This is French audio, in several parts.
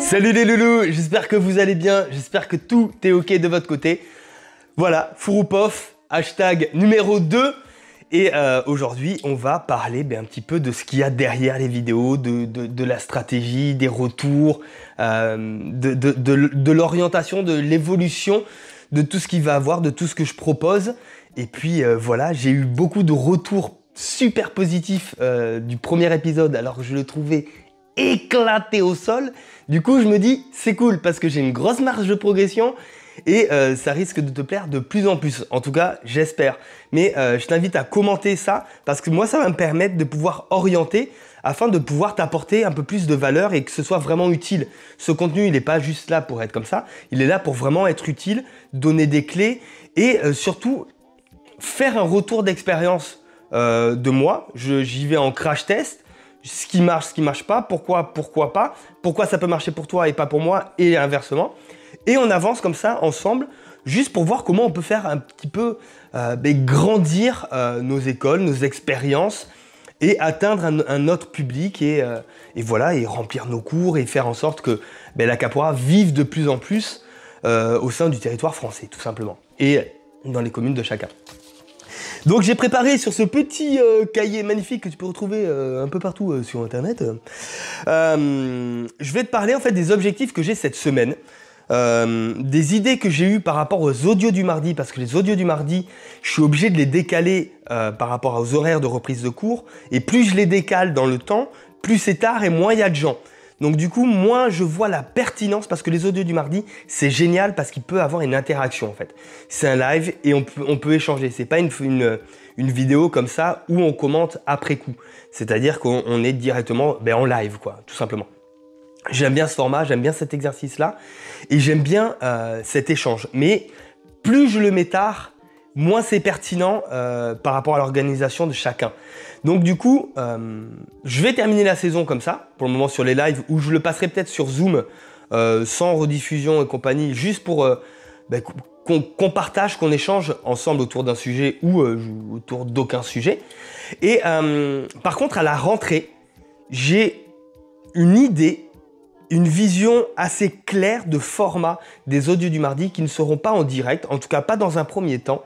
Salut les loulous, j'espère que vous allez bien, j'espère que tout est ok de votre côté. Voilà, Fouroupof, hashtag numéro 2. Et euh, aujourd'hui, on va parler ben, un petit peu de ce qu'il y a derrière les vidéos, de, la stratégie, des retours, euh, de, l'orientation, de l'évolution, de, tout ce qu'il va avoir, de tout ce que je propose. Et puis euh, voilà, j'ai eu beaucoup de retours super positifs du premier épisode alors que je le trouvais éclaté au sol. Du coup, je me dis, c'est cool parce que j'ai une grosse marge de progression et euh, ça risque de te plaire de plus en plus. En tout cas, j'espère. Mais euh, je t'invite à commenter ça parce que moi, ça va me permettre de pouvoir orienter afin de pouvoir t'apporter un peu plus de valeur et que ce soit vraiment utile. Ce contenu, il n'est pas juste là pour être comme ça, il est là pour vraiment être utile, donner des clés et euh, surtout faire un retour d'expérience de moi. J'y vais en crash test ce qui marche, ce qui marche pas, pourquoi, pourquoi pas, pourquoi ça peut marcher pour toi et pas pour moi, et inversement. Et on avance comme ça ensemble, juste pour voir comment on peut faire un petit peu euh, ben, grandir euh, nos écoles, nos expériences, et atteindre un, autre public euh, et, voilà, et remplir nos cours et faire en sorte que ben, la Capora vive de plus en plus au sein du territoire français, tout simplement, et dans les communes de chacun. Donc j'ai préparé sur ce petit euh, cahier magnifique que tu peux retrouver euh, un peu partout euh, sur internet. je vais te parler en fait des objectifs que j'ai cette semaine. des idées que j'ai eues par rapport aux audios du mardi, parce que les audios du mardi, je suis obligé de les décaler par rapport aux horaires de reprise de cours, et plus je les décale dans le temps, plus c'est tard et moins il y a de gens. Donc du coup, moi, je vois la pertinence parce que les audios du mardi, c'est génial parce qu'il peut avoir une interaction en fait. C'est un live et on peut, on peut échanger. C'est pas une, une, vidéo comme ça où on commente après coup. C'est-à-dire qu'on est directement ben, en live, quoi, tout simplement. J'aime bien ce format, j'aime bien cet exercice-là et j'aime bien euh, cet échange. Mais plus je le mets tard, moins c'est pertinent euh, par rapport à l'organisation de chacun. Donc du coup, euh, je vais terminer la saison comme ça, pour le moment sur les lives, ou je le passerai peut-être sur Zoom, euh, sans rediffusion et compagnie, juste pour bah, qu'on partage, qu'on échange ensemble autour d'un sujet ou autour d'aucun sujet. Et par contre, à la rentrée, j'ai une idée une vision assez claire de format des audios du mardi qui ne seront pas en direct, en tout cas pas dans un premier temps,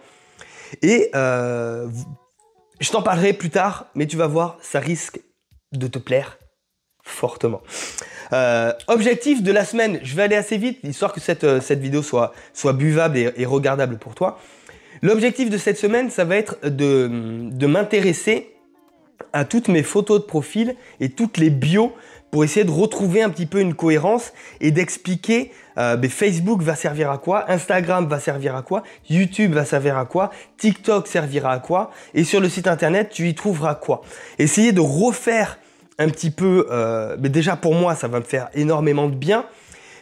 et euh, je t'en parlerai plus tard, mais tu vas voir, ça risque de te plaire fortement. Euh, objectif de la semaine, je vais aller assez vite, histoire que cette, euh, vidéo soit, buvable et, regardable pour toi. L'objectif de cette semaine, ça va être de, de m'intéresser à toutes mes photos de profil et toutes les bios pour essayer de retrouver un petit peu une cohérence et d'expliquer euh, ben, Facebook va servir à quoi, Instagram va servir à quoi, YouTube va servir à quoi, TikTok servira à quoi, et sur le site internet tu y trouveras quoi. Essayer de refaire un petit peu, mais euh, ben, déjà pour moi ça va me faire énormément de bien,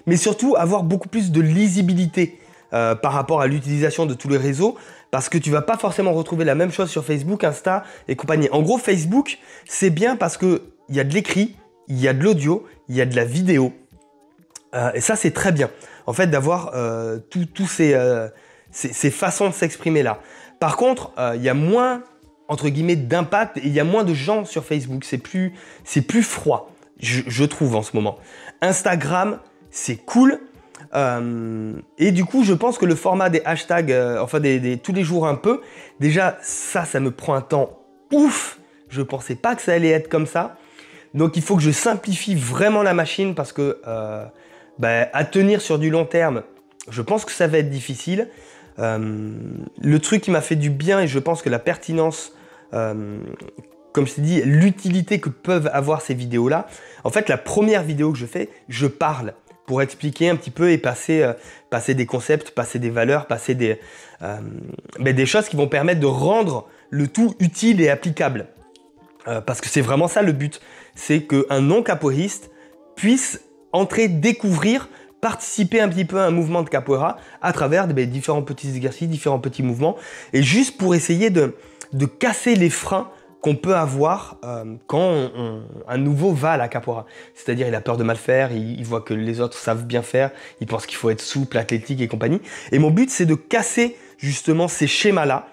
mais surtout avoir beaucoup plus de lisibilité euh, par rapport à l'utilisation de tous les réseaux, parce que tu vas pas forcément retrouver la même chose sur Facebook, Insta et compagnie. En gros, Facebook, c'est bien parce que il y a de l'écrit, il y a de l'audio, il y a de la vidéo. Euh, et ça, c'est très bien. En fait, d'avoir euh, toutes tous euh, ces, façons de s'exprimer là. Par contre, il y a moins entre guillemets d'impact et il y a moins de gens sur Facebook. C'est plus, plus froid, je trouve en ce moment. Instagram, c'est cool, euh, et du coup, je pense que le format des hashtags, euh, enfin des, tous les jours un peu, déjà ça, ça me prend un temps ouf. Je pensais pas que ça allait être comme ça. Donc il faut que je simplifie vraiment la machine parce que euh, bah, à tenir sur du long terme, je pense que ça va être difficile. le truc qui m'a fait du bien et je pense que la pertinence, comme je t'ai dit, l'utilité que peuvent avoir ces vidéos-là. En fait, la première vidéo que je fais, je parle pour expliquer un petit peu et passer, euh, des concepts, passer des valeurs, passer euh, ben, des, choses qui vont permettre de rendre le tout utile et applicable. Euh, parce que c'est vraiment ça le but, c'est qu'un non-capoeiriste puisse entrer, découvrir, participer un petit peu à un mouvement de capoeira à travers des ben, différents petits exercices, différents petits mouvements, et juste pour essayer de casser les freins qu'on peut avoir euh, quand un nouveau va à la capora, C'est-à-dire il a peur de mal faire, il, voit que les autres savent bien faire, il pense qu'il faut être souple, athlétique et compagnie. Et mon but c'est de casser justement ces schémas-là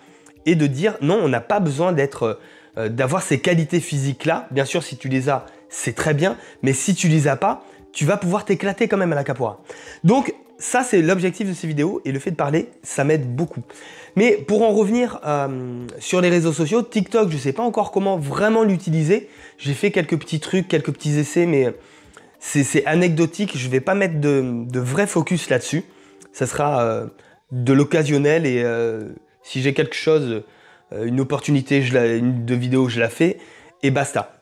et de dire non, on n'a pas besoin d'être, euh, d'avoir ces qualités physiques-là. Bien sûr, si tu les as, c'est très bien, mais si tu les as pas, tu vas pouvoir t'éclater quand même à la capoeira. Donc ça, c'est l'objectif de ces vidéos et le fait de parler, ça m'aide beaucoup. Mais pour en revenir euh, sur les réseaux sociaux, TikTok, je ne sais pas encore comment vraiment l'utiliser. J'ai fait quelques petits trucs, quelques petits essais, mais c'est anecdotique. Je ne vais pas mettre de, vrai focus là-dessus. Ça sera euh, de l'occasionnel et euh, si j'ai quelque chose, une opportunité une, de vidéo, je la fais et basta.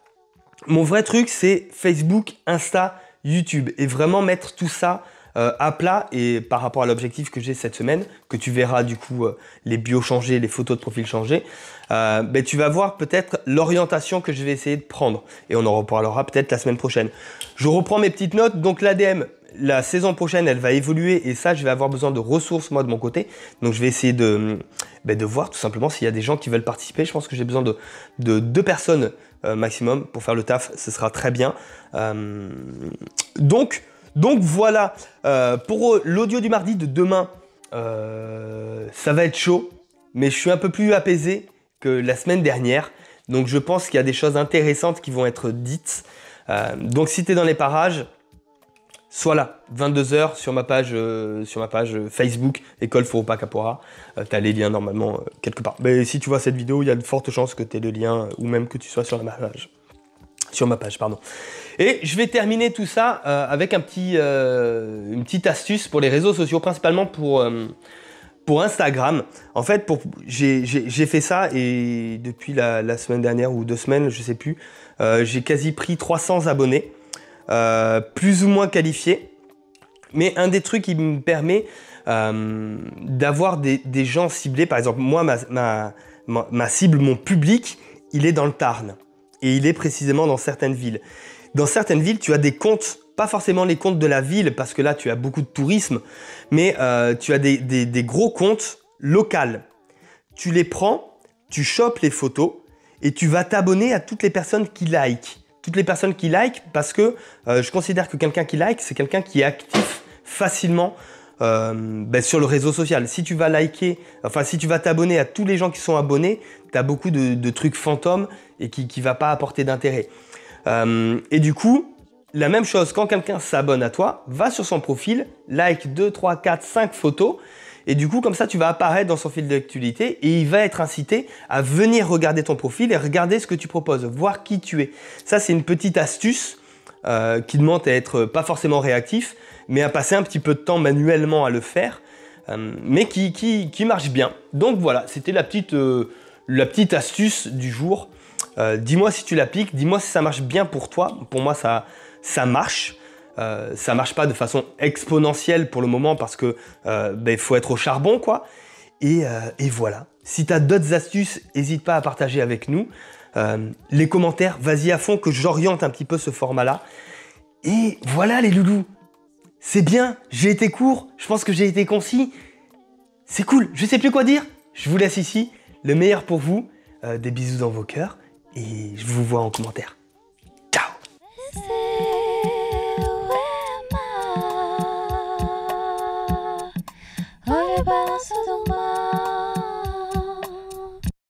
Mon vrai truc, c'est Facebook, Insta, YouTube et vraiment mettre tout ça euh, à plat et par rapport à l'objectif que j'ai cette semaine, que tu verras du coup euh, les bios changer, les photos de profil changer, euh, ben, tu vas voir peut-être l'orientation que je vais essayer de prendre. Et on en reparlera peut-être la semaine prochaine. Je reprends mes petites notes. Donc l'ADM, la saison prochaine, elle va évoluer et ça, je vais avoir besoin de ressources moi de mon côté. Donc je vais essayer de, ben, de voir tout simplement s'il y a des gens qui veulent participer. Je pense que j'ai besoin de deux personnes maximum pour faire le taf. Ce sera très bien. donc... Donc voilà, euh, pour l'audio du mardi de demain, euh, ça va être chaud, mais je suis un peu plus apaisé que la semaine dernière. Donc je pense qu'il y a des choses intéressantes qui vont être dites. Euh, donc si tu es dans les parages, sois là, 22h sur ma page, sur ma page Facebook, École Furupa Capora. tu as les liens normalement quelque part. Mais si tu vois cette vidéo, il y a de fortes chances que tu aies le lien ou même que tu sois sur la page sur ma page, pardon. Et je vais terminer tout ça euh, avec un petit, euh, une petite astuce pour les réseaux sociaux, principalement pour, euh, pour Instagram. En fait, pour, j'ai, j'ai, fait ça et depuis la, semaine dernière ou deux semaines, je sais plus, j'ai quasi pris 300 abonnés, plus ou moins qualifiés. Mais un des trucs qui me permet d'avoir des, gens ciblés, par exemple, moi, ma, ma cible, mon public, il est dans le Tarn. Et il est précisément dans certaines villes. Dans certaines villes, tu as des comptes, pas forcément les comptes de la ville, parce que là, tu as beaucoup de tourisme, mais euh, tu as des, gros comptes locaux. Tu les prends, tu chopes les photos, et tu vas t'abonner à toutes les personnes qui like. Toutes les personnes qui like, parce que euh, je considère que quelqu'un qui like, c'est quelqu'un qui est actif facilement euh, ben, sur le réseau social. Si tu vas liker, enfin si tu vas t'abonner à tous les gens qui sont abonnés, tu as beaucoup de, trucs fantômes et qui ne va pas apporter d'intérêt. Euh, et du coup, la même chose, quand quelqu'un s'abonne à toi, va sur son profil, like 2, 3, 4, 5 photos. Et du coup, comme ça, tu vas apparaître dans son fil d'actualité et il va être incité à venir regarder ton profil et regarder ce que tu proposes, voir qui tu es. Ça, c'est une petite astuce euh, qui demande à être pas forcément réactif, mais à passer un petit peu de temps manuellement à le faire, euh, mais qui, qui, qui, marche bien. Donc voilà, c'était la, petite, euh, la petite astuce du jour. Euh, dis-moi si tu l'appliques, dis-moi si ça marche bien pour toi. Pour moi, ça, ça marche. ça marche pas de façon exponentielle pour le moment parce que ben, faut être au charbon quoi. Et, voilà. Si tu as d'autres astuces, n'hésite pas à partager avec nous. les commentaires, vas-y à fond que j'oriente un petit peu ce format-là. Et voilà les loulous, c'est bien, j'ai été court, je pense que j'ai été concis, c'est cool, je sais plus quoi dire, je vous laisse ici, le meilleur pour vous, euh, des bisous dans vos cœurs, et je vous vois en commentaire.